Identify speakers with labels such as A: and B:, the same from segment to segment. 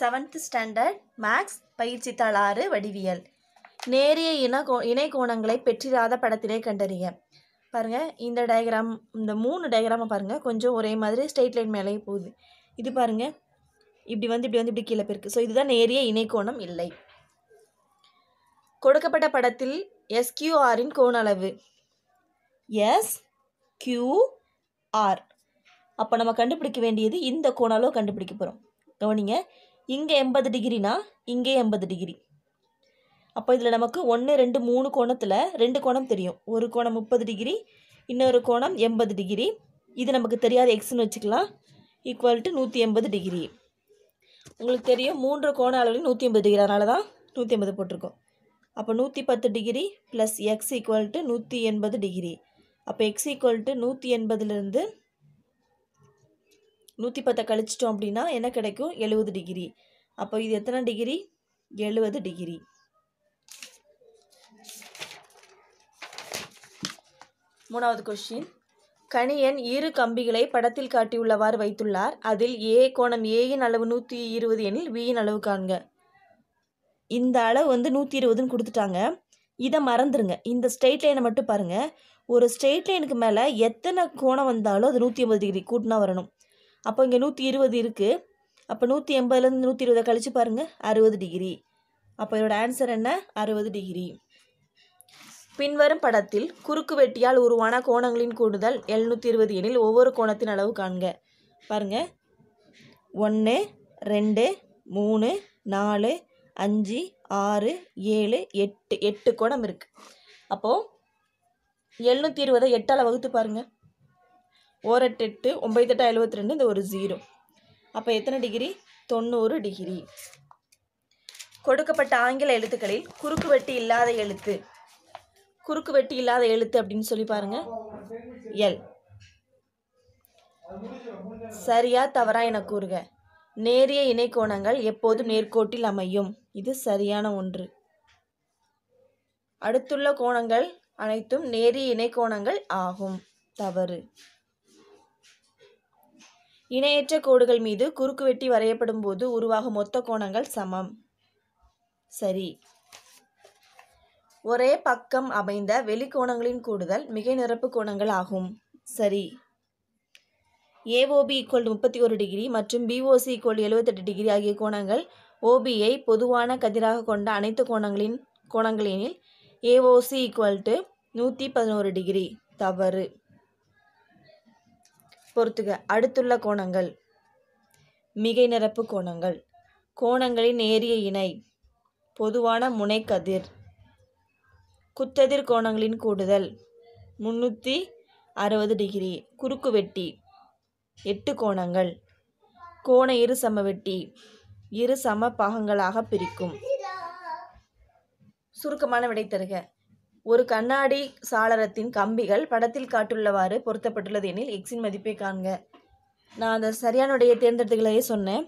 A: seventh standard maths பயிற்சி தாள் ஆறு வடிவியல் நேரிய இன கோ இணைக்கோணங்களை பெற்றிராத படத்திலே கண்டறிய பாருங்கள் இந்த டயக்ராம் இந்த மூணு டயக்ராமை பாருங்கள் கொஞ்சம் ஒரே மாதிரி ஸ்ட்ரெயிட் லைன் மேலேயே போகுது இது பாருங்கள் இப்படி வந்து இப்படி வந்து இப்படி கீழே போயிருக்கு ஸோ இதுதான் நேரிய இணைக்கோணம் இல்லை கொடுக்கப்பட்ட படத்தில் எஸ்கியூஆரின் கோண அளவு எஸ் கியூஆர் அப்போ நம்ம கண்டுபிடிக்க வேண்டியது இந்த கோணாலோ கண்டுபிடிக்க போகிறோம் கவனிங்க இங்கே எண்பது டிகிரினா இங்கே எண்பது டிகிரி அப்போ இதில் நமக்கு ஒன்று ரெண்டு மூணு கோணத்தில் ரெண்டு கோணம் தெரியும் ஒரு கோணம் முப்பது டிகிரி இன்னொரு கோணம் எண்பது டிகிரி இது நமக்கு தெரியாத எக்ஸ்னு வச்சுக்கலாம் ஈக்குவல் டு நூற்றி எண்பது டிகிரி உங்களுக்கு தெரியும் மூன்று கோண அளவில் நூற்றி எண்பது டிகிரி அதனால தான் நூற்றி எண்பது போட்டிருக்கோம் அப்போ நூற்றி பத்து degree plus X equal to நூற்றி எண்பது டிகிரி அப்போ எக்ஸ் ஈக்குவல் டு நூற்றி எண்பதுலேருந்து நூற்றி பத்தை கழிச்சிட்டோம் அப்படின்னா என்ன கிடைக்கும் எழுபது டிகிரி அப்போ இது எத்தனை டிகிரி எழுபது டிகிரி மூணாவது கொஸ்டின் கணியன் இரு கம்பிகளை படத்தில் காட்டியுள்ளவாறு வைத்துள்ளார் அதில் ஏ கோணம் ஏயின் அளவு நூற்றி இருபது எனில் பியின் அளவு காண்க இந்த அளவு வந்து நூற்றி இருபதுன்னு கொடுத்துட்டாங்க இதை மறந்துடுங்க இந்த ஸ்ட்ரெயிட் லைனை மட்டும் பாருங்கள் ஒரு ஸ்ட்ரெயிட் லைனுக்கு மேலே எத்தனை கோணம் வந்தாலும் அது நூற்றி ஐம்பது டிகிரி கூட்டினா வரணும் அப்போ இங்கே நூற்றி இருபது இருக்குது அப்போ நூற்றி எண்பதுலேருந்து நூற்றி இருபதை கழித்து பாருங்கள் அறுபது டிகிரி அப்போ இதோட ஆன்சர் என்ன அறுபது டிகிரி பின்வரும் படத்தில் குறுக்கு வெட்டியால் உருவான கோணங்களின் கூடுதல் எழுநூற்றி இருபது எனில் ஒவ்வொரு கோணத்தின் அளவு காண்க பாருங்கள் ஒன்று ரெண்டு மூணு நாலு அஞ்சு ஆறு ஏழு எட்டு எட்டு கோணம் இருக்குது அப்போது எழுநூற்றி இருபதை எட்டால் வகுத்து பாருங்கள் ஓரெட்டு ஒம்பத்தெட்டு எழுபத்தி ரெண்டு இந்த ஒரு ஜீரோ அப்போ எத்தனை டிகிரி தொண்ணூறு டிகிரி கொடுக்கப்பட்ட ஆங்கில எழுத்துக்களில் குறுக்கு வெட்டி இல்லாத எழுத்து குறுக்கு வெட்டி இல்லாத எழுத்து அப்படின்னு சொல்லி பாருங்க எல் சரியா தவறா என கூறுக நேரிய இணைக்கோணங்கள் எப்போதும் நேர்கோட்டில் அமையும் இது சரியான ஒன்று அடுத்துள்ள கோணங்கள் அனைத்தும் நேரிய இணைக்கோணங்கள் ஆகும் தவறு இணையற்ற கோடுகள் மீது குறுக்குவெட்டி வரையப்படும் போது உருவாகும் மொத்த கோணங்கள் சமம் சரி ஒரே பக்கம் அமைந்த வெளிக்கோணங்களின் கூடுதல் மிகை நிரப்பு கோணங்கள் ஆகும் சரி ஏஓபி ஈக்குவல் முப்பத்தி ஒரு டிகிரி மற்றும் பிஓசி ஈக்குவல் எழுபத்தெட்டு டிகிரி ஆகிய கோணங்கள் ஓபியை பொதுவான கதிராக கொண்ட அனைத்து கோணங்களின் கோணங்களெனில் ஏஓசி ஈக்குவல் டு நூற்றி பதினோரு டிகிரி தவறு பொறுத்துக அடுத்துள்ள கோணங்கள் மிகை நிரப்பு கோணங்கள் கோணங்களின் நேரிய இணை பொதுவான முனைக்கதிர் குத்ததிர் கோணங்களின் கூடுதல் முன்னூற்றி அறுபது டிகிரி குறுக்கு வெட்டி எட்டு கோணங்கள் கோண இரு சம வெட்டி இரு சம பாகங்களாக பிரிக்கும் சுருக்கமான விடை தருக ஒரு கண்ணாடி சாளரத்தின் கம்பிகள் படத்தில் காட்டுள்ளவாறு பொருத்தப்பட்டுள்ளது எனில் எக்ஸின் மதிப்பை காண்க நான் அந்த சரியானுடைய தேர்ந்தெடுத்துக்களையே சொன்னேன்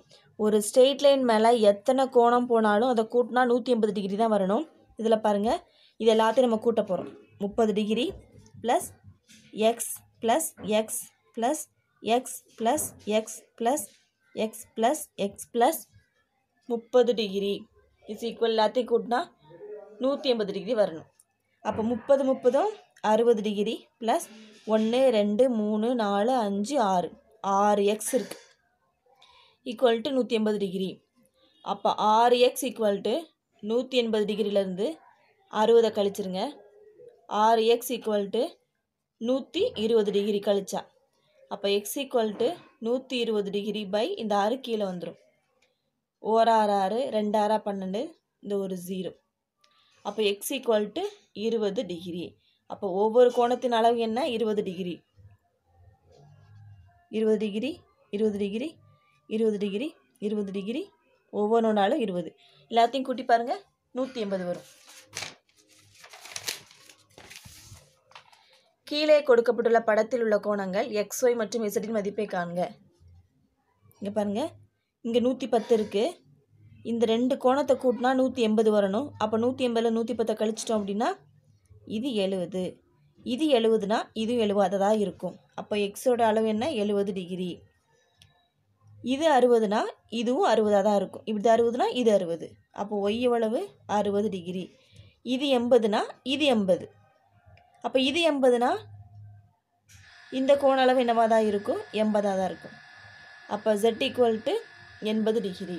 A: ஒரு ஸ்ட்ரெயிட் லைன் மேலே எத்தனை கோணம் போனாலும் அதை கூட்டினா நூற்றி எண்பது டிகிரி தான் வரணும் இதில் பாருங்கள் இது எல்லாத்தையும் நம்ம கூட்ட போகிறோம் முப்பது degree plus X plus X plus X plus X plus X plus X plus முப்பது டிகிரி இஸ் ஈக்குவல் எல்லாத்தையும் கூட்டினா நூற்றி எண்பது டிகிரி வரணும் அப்போ முப்பது முப்பதும் அறுபது டிகிரி ப்ளஸ் ஒன்று ரெண்டு மூணு நாலு அஞ்சு ஆறு ஆறு எக்ஸ் இருக்குது ஈக்குவல் டு நூற்றி எண்பது டிகிரி அப்போ ஆறு எக்ஸ் ஈக்குவல் டு நூற்றி எண்பது டிகிரிலேருந்து அறுபதை கழிச்சிருங்க ஆறு எக்ஸ் ஈக்குவல் டு நூற்றி இருபது டிகிரி கழிச்சா அப்போ எக்ஸ் ஈக்குவல் டு நூற்றி இருபது டிகிரி பை இந்த ஆறு கீழே வந்துடும் ஓர் ஆறு ஆறு ரெண்டு ஆறா பன்னெண்டு இந்த ஒரு ஜீரோ அப்போ எக்ஸ் ஈக்குவல் டு இருபது டிகிரி அப்போ ஒவ்வொரு கோணத்தின் அளவு என்ன இருபது டிகிரி இருபது டிகிரி இருபது டிகிரி இருபது டிகிரி இருபது டிகிரி ஒவ்வொன்றுனாலும் இருபது எல்லாத்தையும் கூட்டி பாருங்கள் நூற்றி எண்பது வரும் கீழே கொடுக்கப்பட்டுள்ள படத்தில் உள்ள கோணங்கள் எக்ஸ் ஒய் மற்றும் இசடின் மதிப்பை காண்க இங்கே பாருங்கள் இங்கே நூற்றி பத்து இருக்குது இந்த ரெண்டு கோணத்தை கூட்டினா நூற்றி எண்பது வரணும் அப்போ நூற்றி எண்பதில் நூற்றி பத்தை கழிச்சிட்டோம் அப்படின்னா இது எழுபது இது எழுவதுனா இதுவும் எழுவாததாக இருக்கும் அப்போ எக்ஸோட அளவு என்ன எழுபது டிகிரி இது அறுபதுனா இதுவும் அறுபதாக தான் இருக்கும் இப்படி அறுபதுனா இது அறுபது அப்போ ஒய் எவ்வளவு அறுபது டிகிரி இது எண்பதுனா இது எண்பது அப்போ இது எண்பதுனா இந்த கோண அளவு என்னவாக தான் இருக்கும் எண்பதாக தான் இருக்கும் அப்போ ஜெட் ஈக்குவல் டு எண்பது டிகிரி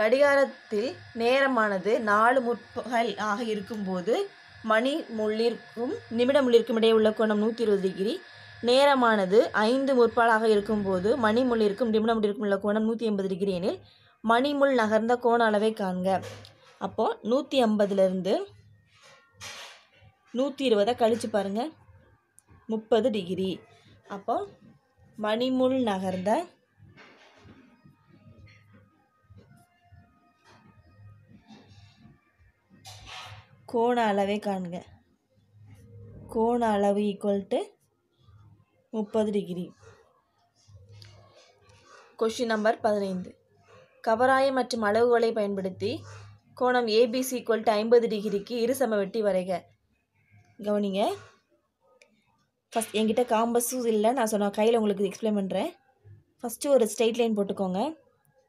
A: கடிகாரத்தில் நேரமானது நாலு முற்பகல் ஆக இருக்கும்போது மணி முள்ளிற்கும் நிமிட முள்ளிற்கும் இடையே உள்ள கோணம் நூற்றி இருபது டிகிரி நேரமானது ஐந்து முற்பாலாக இருக்கும்போது மணி முள்ளிற்கும் நிமிட முள்ளிற்கும் உள்ள கோணம் நூற்றி எண்பது டிகிரி எனில் மணிமுள் நகர்ந்த கோண அளவை காண்க அப்போது நூற்றி ஐம்பதுலேருந்து நூற்றி இருபதை கழித்து பாருங்கள் முப்பது டிகிரி அப்போ மணிமுள் நகர்ந்த கோண அளவை காணுங்க கோண அளவு ஈக்குவல் டு முப்பது டிகிரி கொஷின் நம்பர் பதினைந்து கவராயம் மற்றும் அளவுகளை பயன்படுத்தி கோணம் ஏபிசி ஈக்குவல் டு ஐம்பது டிகிரிக்கு இரு வெட்டி வரைக கவனிங்க ஃபஸ்ட் என்கிட்ட காம்பஸும் இல்லை நான் சொன்ன கையில் உங்களுக்கு எக்ஸ்பிளைன் பண்ணுறேன் ஃபஸ்ட்டு ஒரு ஸ்ட்ரெயிட் லைன் போட்டுக்கோங்க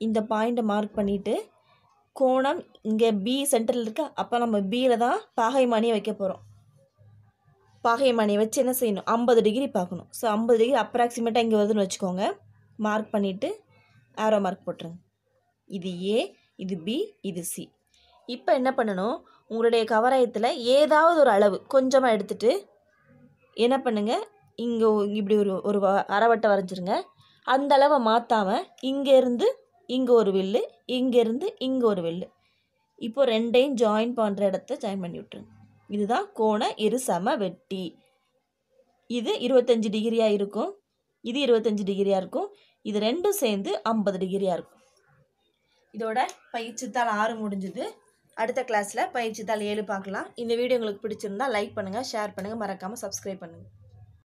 A: இந்த பாயிண்ட்டை மார்க் பண்ணிவிட்டு கோணம் இங்கே பி சென்டரில் இருக்கு அப்போ நம்ம பியில் தான் பாகை மணியை வைக்க போகிறோம் பாகை மணியை வச்சு என்ன செய்யணும் ஐம்பது டிகிரி பார்க்கணும் ஸோ ஐம்பது டிகிரி அப்ராக்சிமேட்டாக இங்கே வருதுன்னு வச்சுக்கோங்க மார்க் பண்ணிவிட்டு ஆரோ மார்க் போட்டுருங்க இது ஏ இது பி இது சி இப்போ என்ன பண்ணணும் உங்களுடைய கவராயத்தில் ஏதாவது ஒரு அளவு கொஞ்சமாக எடுத்துகிட்டு என்ன பண்ணுங்கள் இங்கே இப்படி ஒரு ஒரு அரவட்டை வரைஞ்சிருங்க அந்த அளவை மாற்றாமல் இங்கேருந்து இங்கே ஒரு வில்லு இங்கேருந்து இங்கே ஒரு வில்லு இப்போ ரெண்டையும் ஜாயின் பண்ணுற இடத்த ஜாயின் பண்ணி விட்டுருங்க இதுதான் கோண இரு சம வெட்டி இது இருபத்தஞ்சி டிகிரியாக இருக்கும் இது இருபத்தஞ்சி டிகிரியாக இருக்கும் இது ரெண்டும் சேர்ந்து ஐம்பது டிகிரியாக இருக்கும் இதோட பயிற்சித்தாள் ஆறு முடிஞ்சுது அடுத்த கிளாஸில் பயிற்சித்தாள் ஏழு பார்க்கலாம் இந்த வீடியோ உங்களுக்கு பிடிச்சிருந்தா லைக் பண்ணுங்கள் ஷேர் பண்ணுங்கள் மறக்காமல் சப்ஸ்கிரைப் பண்ணுங்கள்